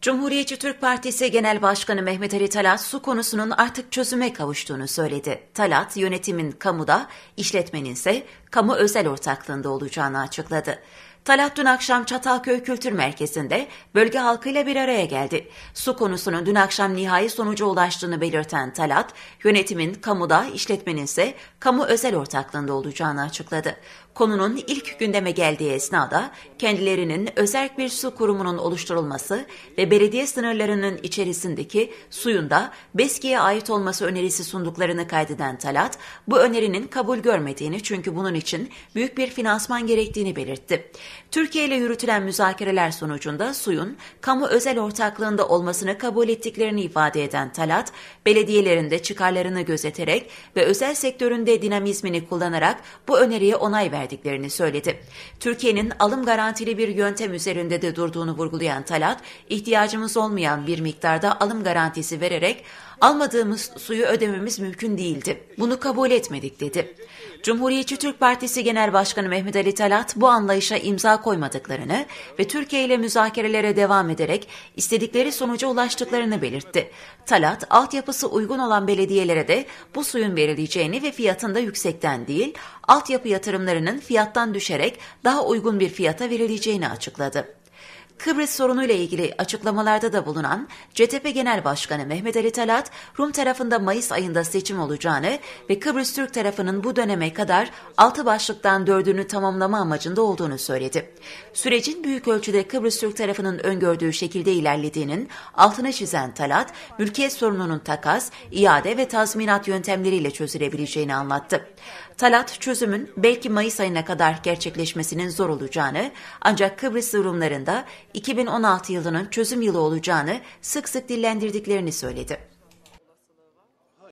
Cumhuriyetçi Türk Partisi Genel Başkanı Mehmet Ali Talat su konusunun artık çözüme kavuştuğunu söyledi. Talat yönetimin kamuda, işletmenin ise kamu özel ortaklığında olacağını açıkladı. Talat dün akşam Çatalköy Kültür Merkezi'nde bölge halkıyla bir araya geldi. Su konusunun dün akşam nihai sonuca ulaştığını belirten Talat, yönetimin kamuda, işletmenin ise kamu özel ortaklığında olacağını açıkladı. Konunun ilk gündeme geldiği esnada kendilerinin özel bir su kurumunun oluşturulması ve belediye sınırlarının içerisindeki suyun da Beski'ye ait olması önerisi sunduklarını kaydeden Talat, bu önerinin kabul görmediğini çünkü bunun için büyük bir finansman gerektiğini belirtti. Türkiye ile yürütülen müzakereler sonucunda suyun kamu özel ortaklığında olmasını kabul ettiklerini ifade eden Talat, belediyelerinde çıkarlarını gözeterek ve özel sektöründe dinamizmini kullanarak bu öneriye onay verdiklerini söyledi. Türkiye'nin alım garantili bir yöntem üzerinde de durduğunu vurgulayan Talat, ihtiyacımız olmayan bir miktarda alım garantisi vererek Almadığımız suyu ödememiz mümkün değildi. Bunu kabul etmedik dedi. Cumhuriyetçi Türk Partisi Genel Başkanı Mehmet Ali Talat bu anlayışa imza koymadıklarını ve Türkiye ile müzakerelere devam ederek istedikleri sonuca ulaştıklarını belirtti. Talat, altyapısı uygun olan belediyelere de bu suyun verileceğini ve fiyatında yüksekten değil, altyapı yatırımlarının fiyattan düşerek daha uygun bir fiyata verileceğini açıkladı. Kıbrıs sorunuyla ilgili açıklamalarda da bulunan CTP Genel Başkanı Mehmet Ali Talat, Rum tarafında Mayıs ayında seçim olacağını ve Kıbrıs Türk tarafının bu döneme kadar altı başlıktan dördünü tamamlama amacında olduğunu söyledi. Sürecin büyük ölçüde Kıbrıs Türk tarafının öngördüğü şekilde ilerlediğinin altına çizen Talat, mülkiyet sorununun takas, iade ve tazminat yöntemleriyle çözülebileceğini anlattı. Talat, çözümün belki Mayıs ayına kadar gerçekleşmesinin zor olacağını ancak Kıbrıs Rumlarında 2016 yılının çözüm yılı olacağını sık sık dillendirdiklerini söyledi.